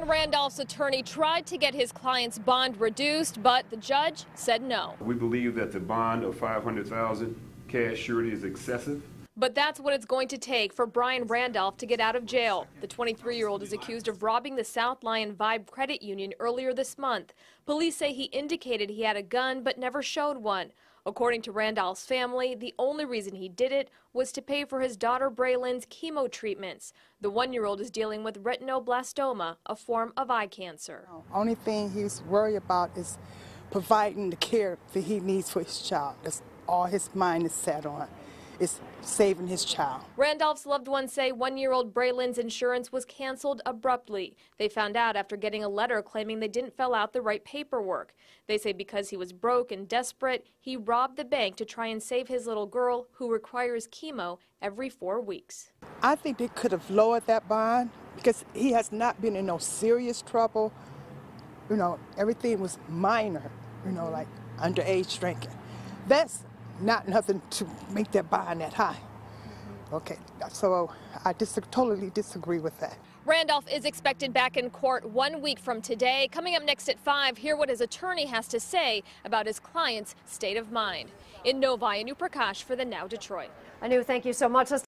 Randolph's attorney tried to get his client's bond reduced, but the judge said no. We believe that the bond of 500,000 cash surety is excessive but that's what it's going to take for Brian Randolph to get out of jail. The 23-year-old is accused of robbing the South Lyon Vibe Credit Union earlier this month. Police say he indicated he had a gun but never showed one. According to Randolph's family, the only reason he did it was to pay for his daughter Braylon's chemo treatments. The one-year-old is dealing with retinoblastoma, a form of eye cancer. Only thing he's worried about is providing the care that he needs for his child. That's all his mind is set on is saving his child. Randolph's loved ones say one-year-old Braylon's insurance was canceled abruptly. They found out after getting a letter claiming they didn't fill out the right paperwork. They say because he was broke and desperate, he robbed the bank to try and save his little girl, who requires chemo every four weeks. I think they could have lowered that bond because he has not been in no serious trouble. You know, everything was minor, you know, like underage drinking. That's not nothing to make that bond that high. Okay, so I dis totally disagree with that. Randolph is expected back in court one week from today. Coming up next at 5, hear what his attorney has to say about his client's state of mind. In Novi, Anu Prakash for the Now Detroit. Anu, thank you so much. Let's